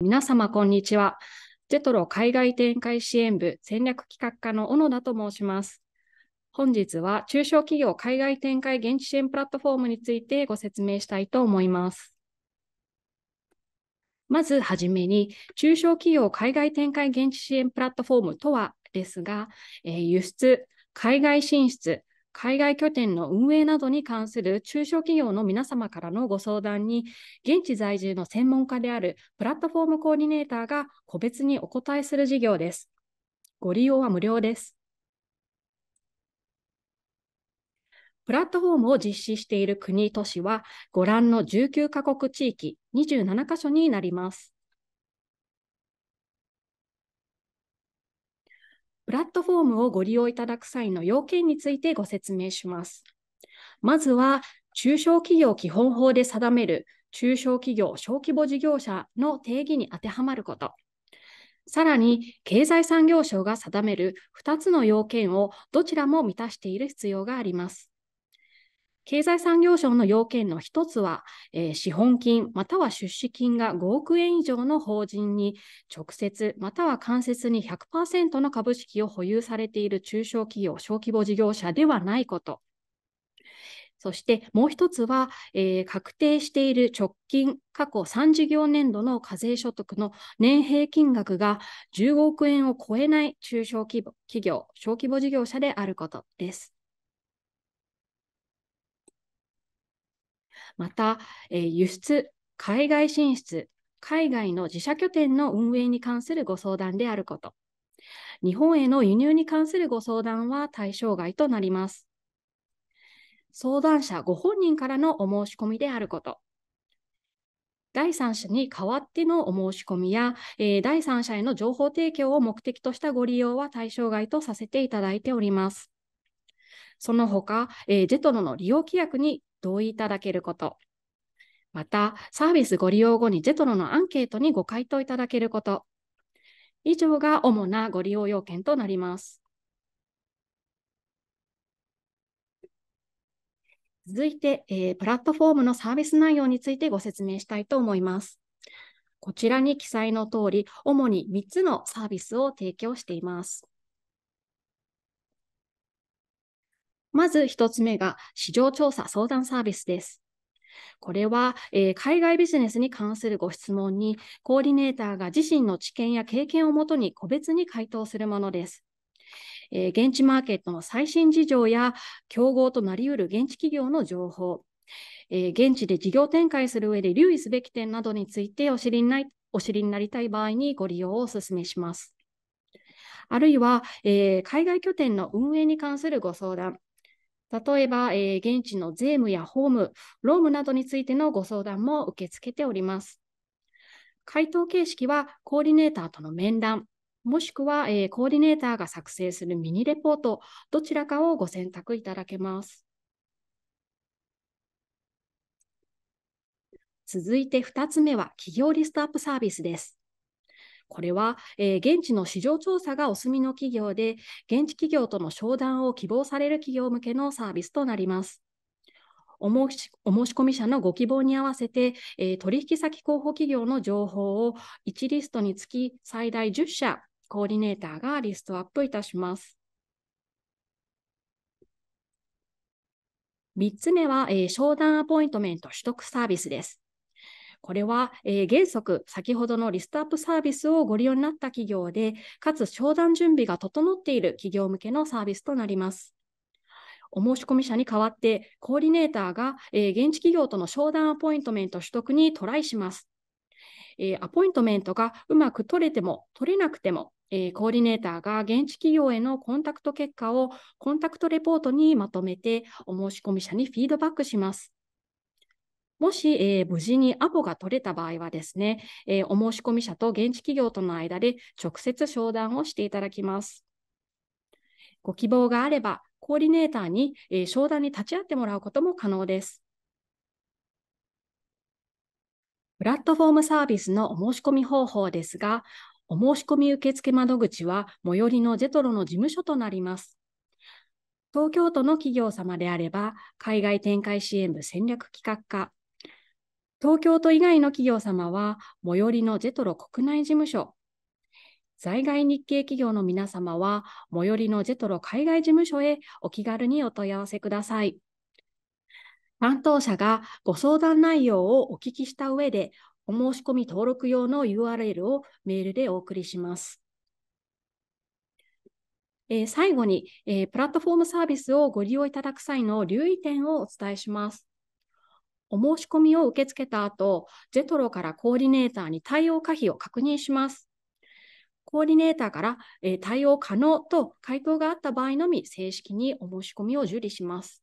皆様、こんにちは。ジェトロ海外展開支援部戦略企画課の小野田と申します。本日は中小企業海外展開現地支援プラットフォームについてご説明したいと思います。まずはじめに、中小企業海外展開現地支援プラットフォームとはですが、えー、輸出、海外進出、海外拠点の運営などに関する中小企業の皆様からのご相談に、現地在住の専門家であるプラットフォームコーディネーターが個別にお答えする事業です。ご利用は無料です。プラットフォームを実施している国・都市は、ご覧の19カ国地域27カ所になります。プラットフォームをご利用いただく際の要件についてご説明します。まずは、中小企業基本法で定める中小企業小規模事業者の定義に当てはまること。さらに、経済産業省が定める2つの要件をどちらも満たしている必要があります。経済産業省の要件の一つは、えー、資本金または出資金が5億円以上の法人に直接または間接に100%の株式を保有されている中小企業、小規模事業者ではないこと。そしてもう一つは、えー、確定している直近過去3事業年度の課税所得の年平均額が15億円を超えない中小規模企業、小規模事業者であることです。また、えー、輸出、海外進出、海外の自社拠点の運営に関するご相談であること、日本への輸入に関するご相談は対象外となります。相談者ご本人からのお申し込みであること、第三者に代わってのお申し込みや、えー、第三者への情報提供を目的としたご利用は対象外とさせていただいております。その他、えー、ジェトロの利用規約に同意いただけること。また、サービスご利用後にジェトロのアンケートにご回答いただけること。以上が主なご利用要件となります。続いて、えー、プラットフォームのサービス内容についてご説明したいと思います。こちらに記載の通り、主に3つのサービスを提供しています。まず1つ目が市場調査相談サービスです。これは、えー、海外ビジネスに関するご質問に、コーディネーターが自身の知見や経験をもとに個別に回答するものです。えー、現地マーケットの最新事情や、競合となりうる現地企業の情報、えー、現地で事業展開する上で留意すべき点などについてお知りになお知りになりたい場合にご利用をお勧めします。あるいは、え海外拠点の運営に関するご相談、例えば、えー、現地の税務や法務、労務などについてのご相談も受け付けております。回答形式はコーディネーターとの面談、もしくは、えー、コーディネーターが作成するミニレポート、どちらかをご選択いただけます。続いて2つ目は企業リストアップサービスです。これは、えー、現地の市場調査がお済みの企業で、現地企業との商談を希望される企業向けのサービスとなります。お申し込み者のご希望に合わせて、えー、取引先候補企業の情報を1リストにつき最大10社コーディネーターがリストアップいたします。3つ目は、えー、商談アポイントメント取得サービスです。これは、えー、原則、先ほどのリストアップサービスをご利用になった企業で、かつ商談準備が整っている企業向けのサービスとなります。お申し込み者に代わって、コーディネーターが、えー、現地企業との商談アポイントメント取得にトライします。えー、アポイントメントがうまく取れても取れなくても、えー、コーディネーターが現地企業へのコンタクト結果をコンタクトレポートにまとめてお申し込み者にフィードバックします。もし、えー、無事にアポが取れた場合はですね、えー、お申し込み者と現地企業との間で直接商談をしていただきます。ご希望があれば、コーディネーターに、えー、商談に立ち会ってもらうことも可能です。プラットフォームサービスのお申し込み方法ですが、お申し込み受付窓口は最寄りのジェトロの事務所となります。東京都の企業様であれば、海外展開支援部戦略企画課、東京都以外の企業様は、最寄りのジェトロ国内事務所、在外日系企業の皆様は、最寄りのジェトロ海外事務所へお気軽にお問い合わせください。担当者がご相談内容をお聞きした上で、お申し込み登録用の URL をメールでお送りします。えー、最後に、えー、プラットフォームサービスをご利用いただく際の留意点をお伝えします。お申し込みを受け付けた後、ゼトロからコーディネーターに対応可否を確認します。コーディネーターから、えー、対応可能と回答があった場合のみ正式にお申し込みを受理します。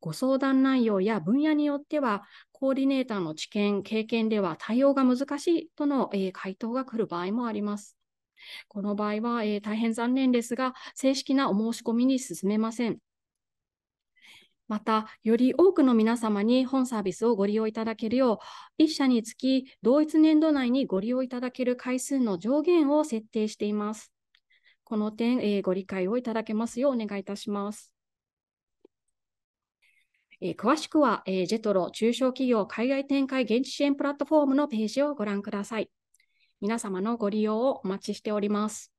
ご相談内容や分野によっては、コーディネーターの知見、経験では対応が難しいとの、えー、回答が来る場合もあります。この場合は、えー、大変残念ですが、正式なお申し込みに進めません。また、より多くの皆様に本サービスをご利用いただけるよう、1社につき同一年度内にご利用いただける回数の上限を設定しています。この点、えー、ご理解をいただけますようお願いいたします。えー、詳しくは、えー、ジェトロ中小企業海外展開現地支援プラットフォームのページをご覧ください。皆様のご利用をお待ちしております。